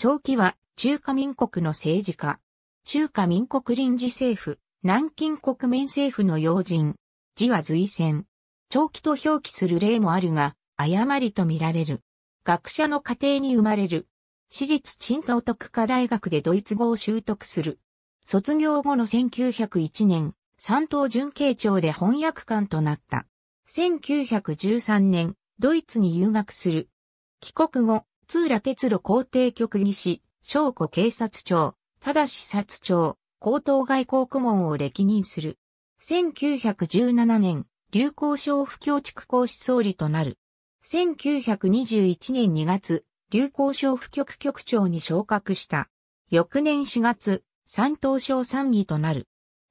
長期は中華民国の政治家。中華民国臨時政府、南京国民政府の要人。字は随戦。長期と表記する例もあるが、誤りとみられる。学者の家庭に生まれる。私立陳東特科大学でドイツ語を習得する。卒業後の1901年、三島準慶長で翻訳官となった。1913年、ドイツに留学する。帰国後、津浦鉄路皇帝局技師、将庫警察庁、ただし察庁、高等外交顧問を歴任する。1917年、流行省不協地区公司総理となる。1921年2月、流行省不局局長に昇格した。翌年4月、三等省参議となる。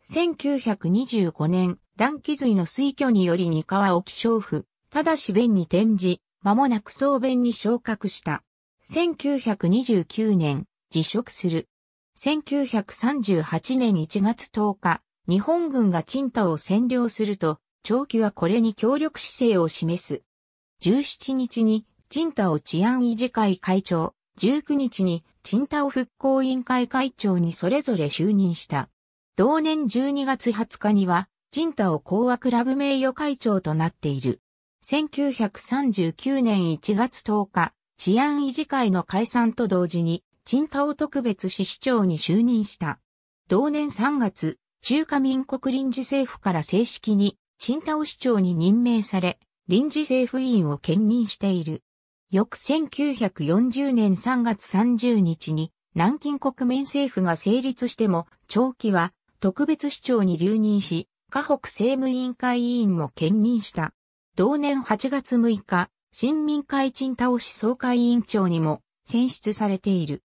1925年、断気髄の推挙により二河沖省府、ただし弁に転じ、間もなく総弁に昇格した。1929年、辞職する。1938年1月10日、日本軍がチンを占領すると、長期はこれに協力姿勢を示す。17日に、チンを治安維持会会長、19日に、チンを復興委員会会長にそれぞれ就任した。同年12月20日には、チンを講和クラブ名誉会長となっている。1939年1月10日、治安維持会の解散と同時に、チンタ特別市市長に就任した。同年3月、中華民国臨時政府から正式に、チン市長に任命され、臨時政府委員を兼任している。翌1940年3月30日に、南京国民政府が成立しても、長期は特別市長に留任し、河北政務委員会委員も兼任した。同年8月6日、新民会陳倒し総会委員長にも選出されている。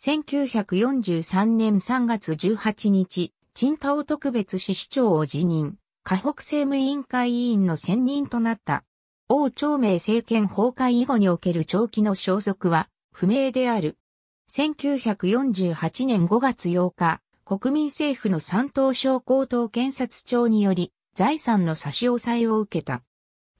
1943年3月18日、陳倒特別市市長を辞任、河北政務委員会委員の選任となった。王朝明政権崩壊以後における長期の消息は不明である。1948年5月8日、国民政府の三東省高等検察庁により財産の差し押さえを受けた。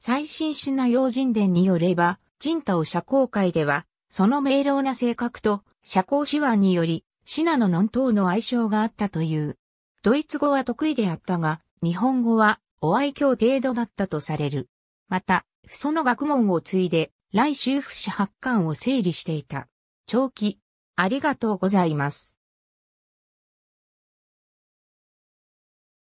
最新品用人伝によれば、人太を社交界では、その明朗な性格と社交手腕により、シナのノン等の愛称があったという。ドイツ語は得意であったが、日本語はお愛嬌程度だったとされる。また、その学問を継いで、来週不死発刊を整理していた。長期、ありがとうございます。